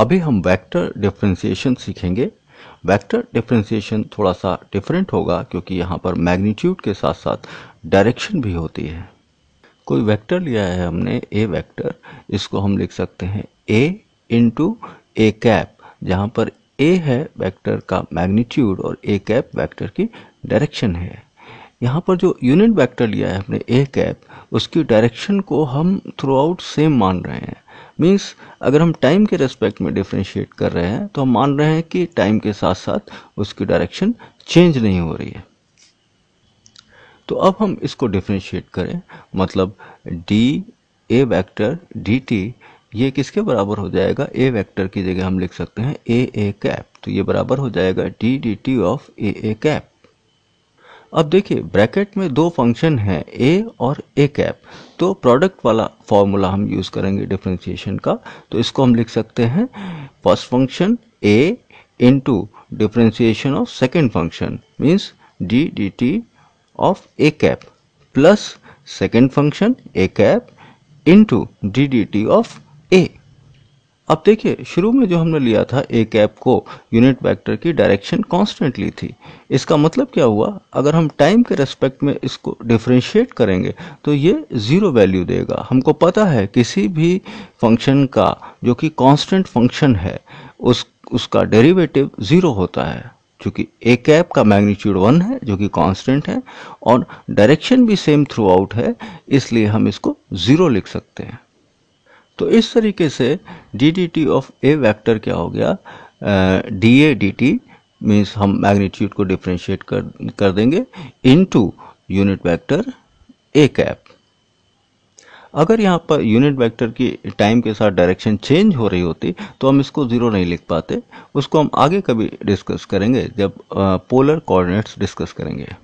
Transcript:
अभी हम vector differentiation सीखेंगे वेक्टर डिफ्रेंसिएशन थोड़ा सा डिफरेंट होगा क्योंकि यहाँ पर मैग्नीट्यूड के साथ साथ डायरेक्शन भी होती है कोई वेक्टर लिया है हमने ए वेक्टर इसको हम लिख सकते हैं ए इंटू ए कैप जहाँ पर ए है वेक्टर का मैग्नीट्यूड और ए कैप वेक्टर की डायरेक्शन है यहाँ पर जो यूनिट वेक्टर लिया है हमने ए कैप उसकी डायरेक्शन को हम थ्रू आउट सेम मान रहे हैं मीन्स अगर हम टाइम के रेस्पेक्ट में डिफ्रेंशिएट कर रहे हैं तो हम मान रहे हैं कि टाइम के साथ साथ उसकी डायरेक्शन चेंज नहीं हो रही है तो अब हम इसको डिफ्रेंशिएट करें मतलब D A vector D T ये किसके बराबर हो जाएगा ए वेक्टर की जगह हम लिख सकते हैं ए ए कैप तो ये बराबर हो जाएगा D D T of A A cap अब देखिए ब्रैकेट में दो फंक्शन हैं ए और ए कैप तो प्रोडक्ट वाला फॉर्मूला हम यूज करेंगे डिफ्रेंशिएशन का तो इसको हम लिख सकते हैं first function A into differentiation of second function means D D T of A cap plus second function A cap into D D T of A अब देखिए शुरू में जो हमने लिया था ए कैप को यूनिट वेक्टर की डायरेक्शन कॉन्स्टेंटली ली थी इसका मतलब क्या हुआ अगर हम टाइम के रेस्पेक्ट में इसको डिफ्रेंशिएट करेंगे तो ये ज़ीरो वैल्यू देगा हमको पता है किसी भी फंक्शन का जो कि कांस्टेंट फंक्शन है उस उसका डेरिवेटिव ज़ीरो होता है चूँकि ए कैप का मैग्नीट्यूड वन है जो कि कॉन्स्टेंट है और डायरेक्शन भी सेम थ्रू आउट है इसलिए हम इसको ज़ीरो लिख सकते हैं तो इस तरीके से D D T of A vector क्या हो गया D A D T means हम मैग्नीट्यूड को डिफ्रेंशिएट कर कर देंगे into unit vector A cap अगर यहाँ पर यूनिट वेक्टर की टाइम के साथ डायरेक्शन चेंज हो रही होती तो हम इसको ज़ीरो नहीं लिख पाते उसको हम आगे कभी डिस्कस करेंगे जब पोलर कोऑर्डिनेट्स डिस्कस करेंगे